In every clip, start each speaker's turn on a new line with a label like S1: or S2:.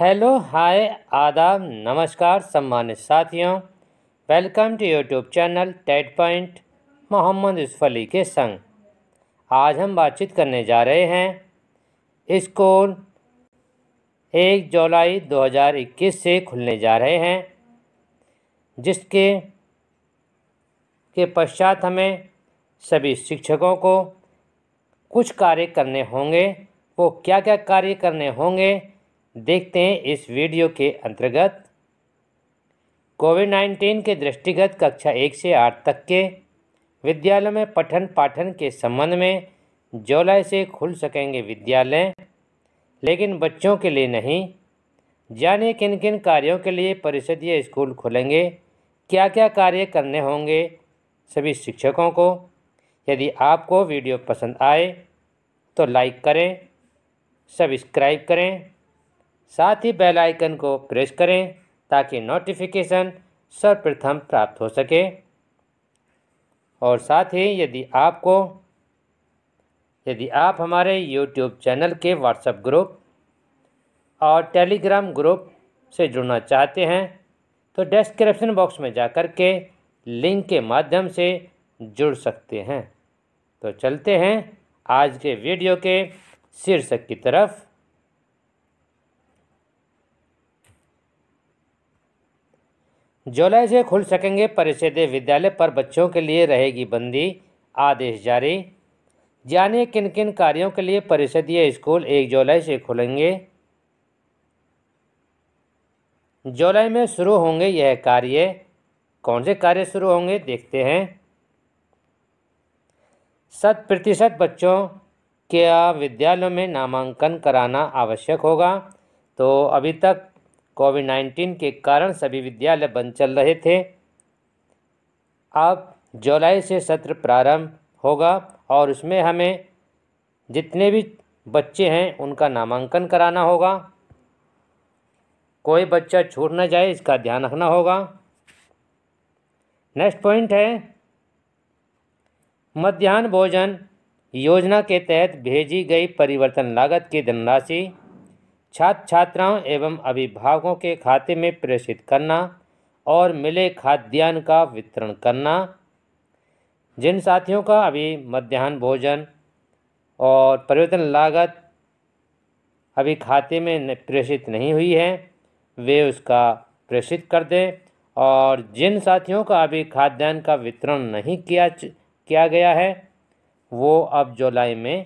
S1: hello hi आदाब नमस्कार सम्मानित साथियों welcome to YouTube channel TET point Mohammad इसफली के संग आज हम बातचीत करने जा रहे हैं स्कूल एक जुलाई 2021 से खुलने जा रहे हैं जिसके के पश्चात हमें सभी शिक्षकों को कुछ कार्य करने होंगे वो क्या क्या कार्य करने होंगे देखते हैं इस वीडियो के अंतर्गत कोविड नाइन्टीन के दृष्टिगत कक्षा एक से आठ तक के विद्यालय में पठन पाठन के संबंध में जुलाई से खुल सकेंगे विद्यालय लेकिन बच्चों के लिए नहीं जानिए किन किन कार्यों के लिए परिषदीय स्कूल खुलेंगे क्या क्या कार्य करने होंगे सभी शिक्षकों को यदि आपको वीडियो पसंद आए तो लाइक करें सब्सक्राइब करें साथ ही बेल आइकन को प्रेस करें ताकि नोटिफिकेशन सर्वप्रथम प्राप्त हो सके और साथ ही यदि आपको यदि आप हमारे यूट्यूब चैनल के व्हाट्सएप ग्रुप और टेलीग्राम ग्रुप से जुड़ना चाहते हैं तो डिस्क्रिप्शन बॉक्स में जा कर के लिंक के माध्यम से जुड़ सकते हैं तो चलते हैं आज के वीडियो के शीर्षक की तरफ जुलाई से खुल सकेंगे परिषद विद्यालय पर बच्चों के लिए रहेगी बंदी आदेश जारी जानिए किन किन कार्यों के लिए परिषदीय स्कूल एक जुलाई से खुलेंगे जुलाई में शुरू होंगे यह कार्य कौन से कार्य शुरू होंगे देखते हैं शत प्रतिशत बच्चों के विद्यालयों में नामांकन कराना आवश्यक होगा तो अभी तक कोविड नाइन्टीन के कारण सभी विद्यालय बंद चल रहे थे अब जुलाई से सत्र प्रारंभ होगा और उसमें हमें जितने भी बच्चे हैं उनका नामांकन कराना होगा कोई बच्चा छूट ना जाए इसका ध्यान रखना होगा नेक्स्ट पॉइंट है मध्यान्ह भोजन योजना के तहत भेजी गई परिवर्तन लागत की धनराशि छात्र छात्राओं एवं अभिभावकों के खाते में प्रेषित करना और मिले खाद्यान्न का वितरण करना जिन साथियों का अभी मध्याह्न भोजन और परिवर्तन लागत अभी खाते में प्रेषित नहीं हुई है वे उसका प्रेषित कर दें और जिन साथियों का अभी खाद्यान्न का वितरण नहीं किया किया गया है वो अब जुलाई में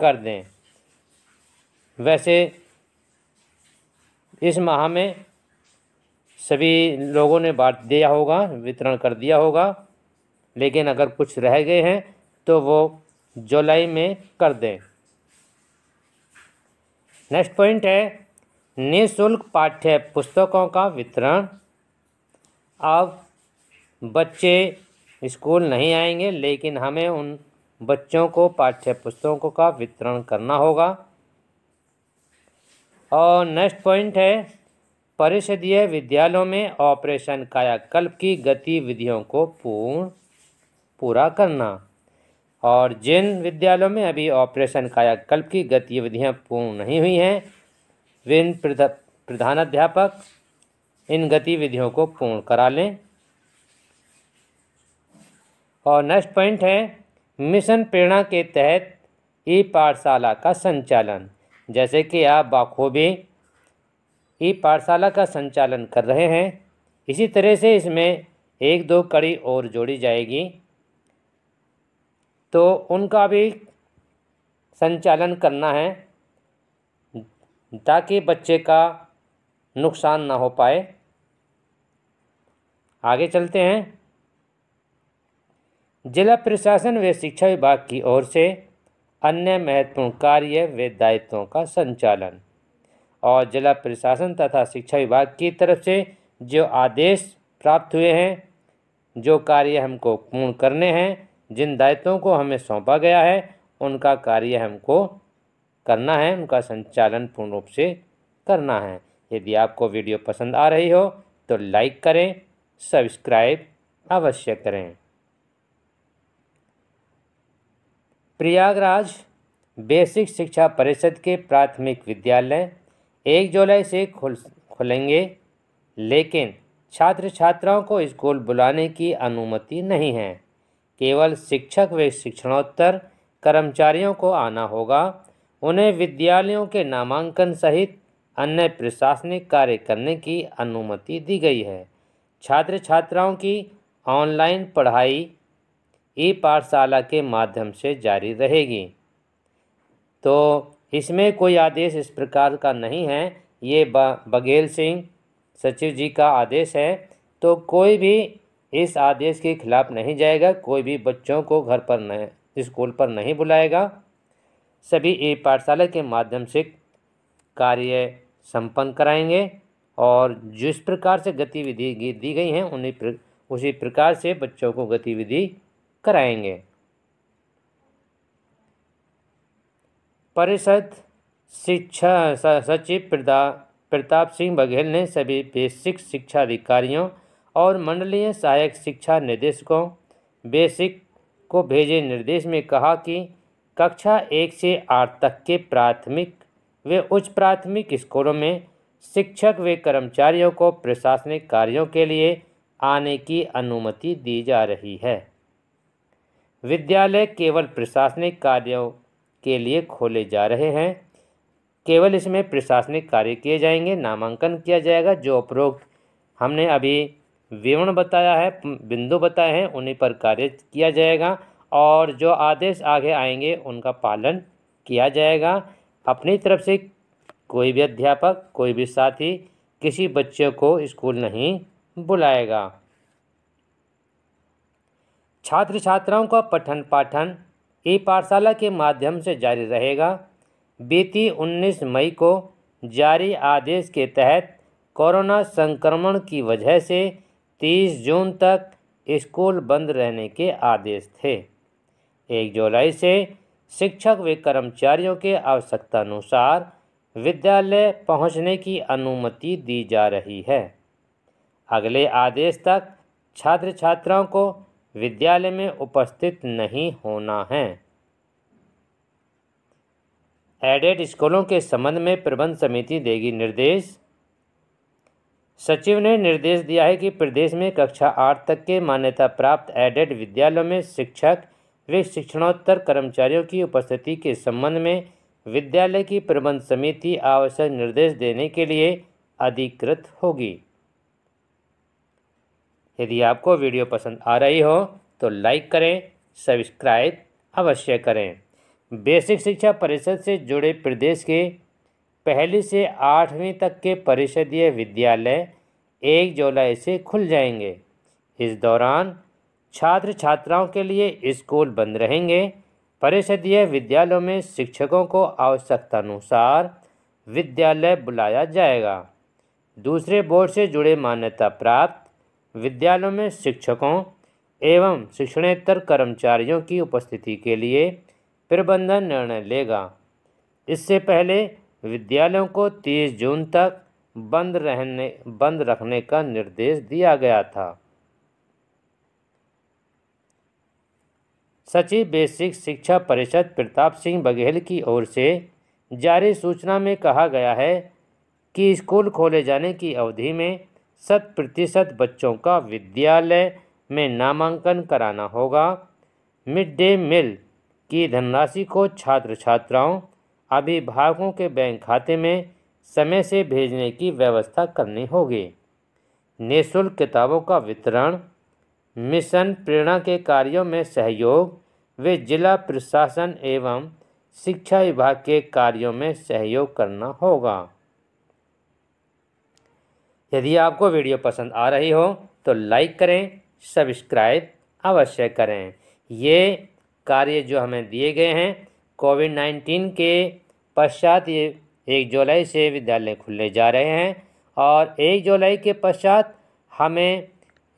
S1: कर दें वैसे इस माह में सभी लोगों ने बांट दिया होगा वितरण कर दिया होगा लेकिन अगर कुछ रह गए हैं तो वो जुलाई में कर दें नेक्स्ट पॉइंट है निःशुल्क पाठ्य पुस्तकों का वितरण अब बच्चे स्कूल नहीं आएंगे लेकिन हमें उन बच्चों को पाठ्य पुस्तकों का वितरण करना होगा और नेक्स्ट पॉइंट है परिषदीय विद्यालयों में ऑपरेशन कायाकल्प की गतिविधियों को पूर्ण पूरा करना और जिन विद्यालयों में अभी ऑपरेशन कायाकल्प की गतिविधियां पूर्ण नहीं हुई हैं वे इन प्रधानाध्यापक इन गतिविधियों को पूर्ण करा लें और नेक्स्ट पॉइंट है मिशन प्रेरणा के तहत ई पाठशाला का संचालन जैसे कि आप बाखूबी ई पाठशाला का संचालन कर रहे हैं इसी तरह से इसमें एक दो कड़ी और जोड़ी जाएगी तो उनका भी संचालन करना है ताकि बच्चे का नुकसान ना हो पाए आगे चलते हैं जिला प्रशासन व शिक्षा विभाग की ओर से अन्य महत्वपूर्ण कार्य व दायित्वों का संचालन और जिला प्रशासन तथा शिक्षा विभाग की तरफ से जो आदेश प्राप्त हुए हैं जो कार्य हमको पूर्ण करने हैं जिन दायित्वों को हमें सौंपा गया है उनका कार्य हमको करना है उनका संचालन पूर्ण रूप से करना है यदि आपको वीडियो पसंद आ रही हो तो लाइक करें सब्सक्राइब अवश्य करें प्रयागराज बेसिक शिक्षा परिषद के प्राथमिक विद्यालय एक जुलाई से खुल खुलेंगे लेकिन छात्र छात्राओं को स्कूल बुलाने की अनुमति नहीं है केवल शिक्षक व शिक्षणोत्तर कर्मचारियों को आना होगा उन्हें विद्यालयों के नामांकन सहित अन्य प्रशासनिक कार्य करने की अनुमति दी गई है छात्र छात्राओं की ऑनलाइन पढ़ाई ई पाठशाला के माध्यम से जारी रहेगी तो इसमें कोई आदेश इस प्रकार का नहीं है ये बघेल सिंह सचिव जी का आदेश है तो कोई भी इस आदेश के खिलाफ नहीं जाएगा कोई भी बच्चों को घर पर नहीं स्कूल पर नहीं बुलाएगा सभी ई पाठशाला के माध्यम से कार्य संपन्न कराएंगे और जिस प्रकार से गतिविधि दी गई हैं उन्हीं प्र, उसी प्रकार से बच्चों को गतिविधि कराएंगे परिषद शिक्षा सचिव प्रदा प्रताप सिंह बघेल ने सभी बेसिक शिक्षा अधिकारियों और मंडलीय सहायक शिक्षा निदेशकों बेसिक को भेजे निर्देश में कहा कि कक्षा एक से आठ तक के प्राथमिक व उच्च प्राथमिक स्कूलों में शिक्षक व कर्मचारियों को प्रशासनिक कार्यों के लिए आने की अनुमति दी जा रही है विद्यालय केवल प्रशासनिक कार्यों के लिए खोले जा रहे हैं केवल इसमें प्रशासनिक कार्य किए जाएंगे नामांकन किया जाएगा जो उपरोक्त हमने अभी विवरण बताया है बिंदु बताए हैं उन्हीं पर कार्य किया जाएगा और जो आदेश आगे आएंगे उनका पालन किया जाएगा अपनी तरफ से कोई भी अध्यापक कोई भी साथी किसी बच्चे को स्कूल नहीं बुलाएगा छात्र छात्राओं का पठन पाठन ई पाठशाला के माध्यम से जारी रहेगा बीती 19 मई को जारी आदेश के तहत कोरोना संक्रमण की वजह से 30 जून तक स्कूल बंद रहने के आदेश थे एक जुलाई से शिक्षक व कर्मचारियों के आवश्यकतानुसार विद्यालय पहुंचने की अनुमति दी जा रही है अगले आदेश तक छात्र छात्राओं को विद्यालय में उपस्थित नहीं होना है एडेड स्कूलों के संबंध में प्रबंध समिति देगी निर्देश सचिव ने निर्देश दिया है कि प्रदेश में कक्षा आठ तक के मान्यता प्राप्त एडेड विद्यालयों में शिक्षक व शिक्षणोत्तर कर्मचारियों की उपस्थिति के संबंध में विद्यालय की प्रबंध समिति आवश्यक निर्देश देने के लिए अधिकृत होगी यदि आपको वीडियो पसंद आ रही हो तो लाइक करें सब्सक्राइब अवश्य करें बेसिक शिक्षा परिषद से जुड़े प्रदेश के पहली से आठवीं तक के परिषदीय विद्यालय एक जुलाई से खुल जाएंगे इस दौरान छात्र छात्राओं के लिए स्कूल बंद रहेंगे परिषदीय विद्यालयों में शिक्षकों को आवश्यकतानुसार विद्यालय बुलाया जाएगा दूसरे बोर्ड से जुड़े मान्यता प्राप्त विद्यालयों में शिक्षकों एवं शिक्षणेतर कर्मचारियों की उपस्थिति के लिए प्रबंधन निर्णय लेगा इससे पहले विद्यालयों को 30 जून तक बंद रहने बंद रखने का निर्देश दिया गया था सचिव बेसिक शिक्षा परिषद प्रताप सिंह बघेल की ओर से जारी सूचना में कहा गया है कि स्कूल खोले जाने की अवधि में शत प्रतिशत बच्चों का विद्यालय में नामांकन कराना होगा मिड डे मील की धनराशि को छात्र छात्राओं अभिभावकों के बैंक खाते में समय से भेजने की व्यवस्था करनी होगी निःशुल्क किताबों का वितरण मिशन प्रेरणा के कार्यों में सहयोग वे जिला प्रशासन एवं शिक्षा विभाग के कार्यों में सहयोग करना होगा यदि आपको वीडियो पसंद आ रही हो तो लाइक करें सब्सक्राइब अवश्य करें ये कार्य जो हमें दिए गए हैं कोविड नाइन्टीन के पश्चात ये एक जुलाई से विद्यालय खुलने जा रहे हैं और एक जुलाई के पश्चात हमें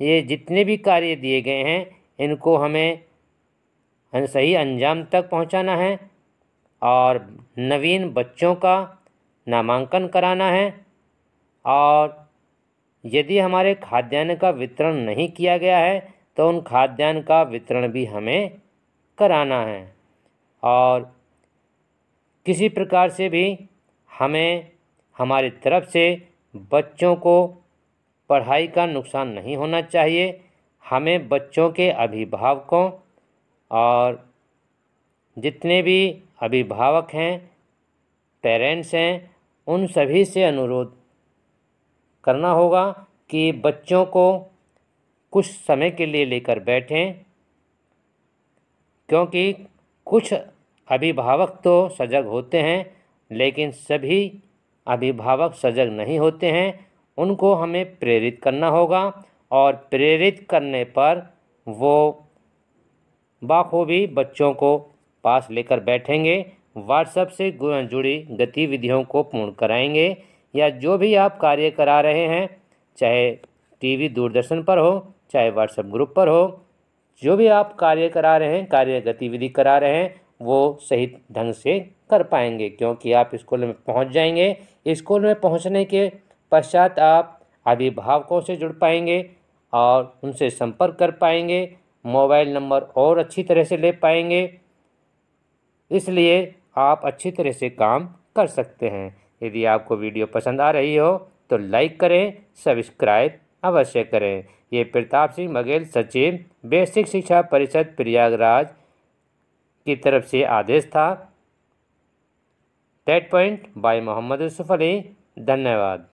S1: ये जितने भी कार्य दिए गए हैं इनको हमें सही अंजाम तक पहुंचाना है और नवीन बच्चों का नामांकन कराना है और यदि हमारे खाद्यान्न का वितरण नहीं किया गया है तो उन खाद्यान्न का वितरण भी हमें कराना है और किसी प्रकार से भी हमें हमारी तरफ से बच्चों को पढ़ाई का नुकसान नहीं होना चाहिए हमें बच्चों के अभिभावकों और जितने भी अभिभावक हैं पेरेंट्स हैं उन सभी से अनुरोध करना होगा कि बच्चों को कुछ समय के लिए लेकर बैठें क्योंकि कुछ अभिभावक तो सजग होते हैं लेकिन सभी अभिभावक सजग नहीं होते हैं उनको हमें प्रेरित करना होगा और प्रेरित करने पर वो बाखूबी बच्चों को पास लेकर बैठेंगे व्हाट्सएप से जुड़ी गतिविधियों को पूर्ण कराएंगे या जो भी आप कार्य करा रहे हैं चाहे टीवी दूरदर्शन पर हो चाहे व्हाट्सएप ग्रुप पर हो जो भी आप कार्य करा रहे हैं कार्य गतिविधि करा रहे हैं वो सही ढंग से कर पाएंगे क्योंकि आप स्कूल में पहुंच जाएंगे स्कूल में पहुंचने के पश्चात आप अभिभावकों से जुड़ पाएंगे और उनसे संपर्क कर पाएंगे मोबाइल नंबर और अच्छी तरह से ले पाएंगे इसलिए आप अच्छी तरह से काम कर सकते हैं यदि आपको वीडियो पसंद आ रही हो तो लाइक करें सब्सक्राइब अवश्य करें ये प्रताप सिंह बघेल सचिव बेसिक शिक्षा परिषद प्रयागराज की तरफ से आदेश था TET point by Mohammad Yusuf Ali धन्यवाद